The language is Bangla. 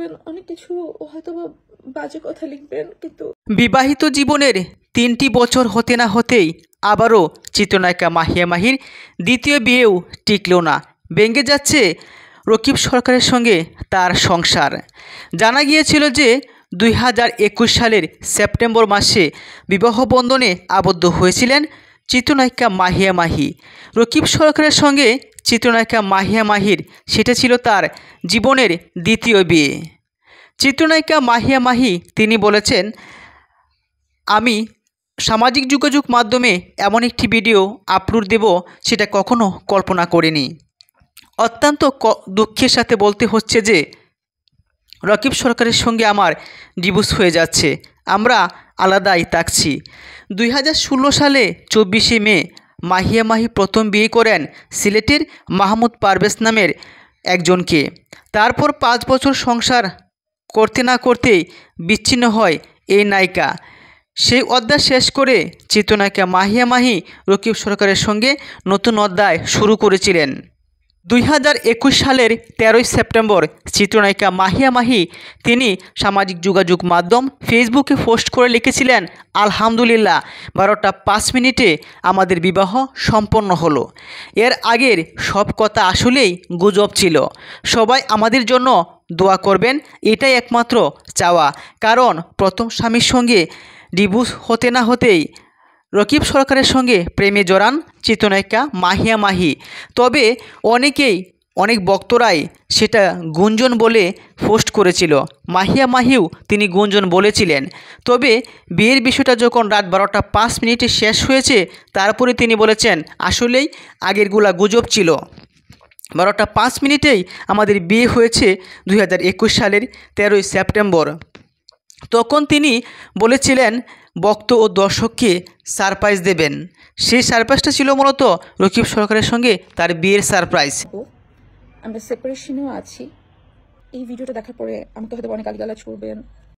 করবেন অনেক কিছু হয়তো বাজে কথা লিখবেন কিন্তু বিবাহিত জীবনের তিনটি বছর হতে না হতেই আবারও চিত্রনায়িকা মাহিয়া মাহির দ্বিতীয় বিয়েও টিকল না ভেঙে যাচ্ছে রকিব সরকারের সঙ্গে তার সংসার জানা গিয়েছিল যে দুই সালের সেপ্টেম্বর মাসে বিবাহ বন্ধনে আবদ্ধ হয়েছিলেন চিত্রনায়িকা মাহিয়া মাহি রকিব সরকারের সঙ্গে চিত্রনায়িকা মাহিয়া মাহির সেটা ছিল তার জীবনের দ্বিতীয় বিয়ে চিত্রনায়িকা মাহিয়া মাহি তিনি বলেছেন আমি সামাজিক যোগাযোগ মাধ্যমে এমন একটি ভিডিও আপলোড দেব সেটা কখনো কল্পনা করিনি অত্যন্ত দুঃখের সাথে বলতে হচ্ছে যে রকিব সরকারের সঙ্গে আমার ডিভোর্স হয়ে যাচ্ছে আমরা আলাদাই থাকছি দুই সালে চব্বিশে মে মাহিয়া মাহি প্রথম বিয়ে করেন সিলেটের মাহমুদ পারভেস নামের একজনকে তারপর পাঁচ বছর সংসার করতে না করতেই বিচ্ছিন্ন হয় এই নায়িকা সেই অধ্যায় শেষ করে চিত্রনায়িকা মাহিয়া মাহি রকিব সরকারের সঙ্গে নতুন অধ্যায় শুরু করেছিলেন দুই সালের তেরোই সেপ্টেম্বর চিত্রনায়িকা মাহিয়া মাহি তিনি সামাজিক যোগাযোগ মাধ্যম ফেসবুকে পোস্ট করে লিখেছিলেন আলহামদুলিল্লাহ বারোটা পাঁচ মিনিটে আমাদের বিবাহ সম্পন্ন হলো এর আগের সব কথা আসলেই গুজব ছিল সবাই আমাদের জন্য দোয়া করবেন এটাই একমাত্র চাওয়া কারণ প্রথম স্বামীর সঙ্গে ডিভোর্স হতে না হতেই রকিব সরকারের সঙ্গে প্রেমে জড়ান চিত্রনায়িকা মাহিয়া মাহি তবে অনেকেই অনেক বক্তরাই সেটা গুঞ্জন বলে পোস্ট করেছিল মাহিয়া মাহিও তিনি গুঞ্জন বলেছিলেন তবে বিয়ের বিষয়টা যখন রাত বারোটা পাঁচ মিনিটে শেষ হয়েছে তারপরে তিনি বলেছেন আসলেই আগেরগুলা গুজব ছিল বারোটা পাঁচ মিনিটেই আমাদের বিয়ে হয়েছে দুই সালের তেরোই সেপ্টেম্বর তখন তিনি বলেছিলেন বক্ত ও দর্শককে সারপ্রাইজ দেবেন সেই সারপ্রাইজটা ছিল মূলত রকিব সরকারের সঙ্গে তার বিয়ের সারপ্রাইজ আমরা সেপারেশনেও আছি এই ভিডিওটা দেখার পরে আমাকে হয়তো অনেক গালিগালাজ করবেন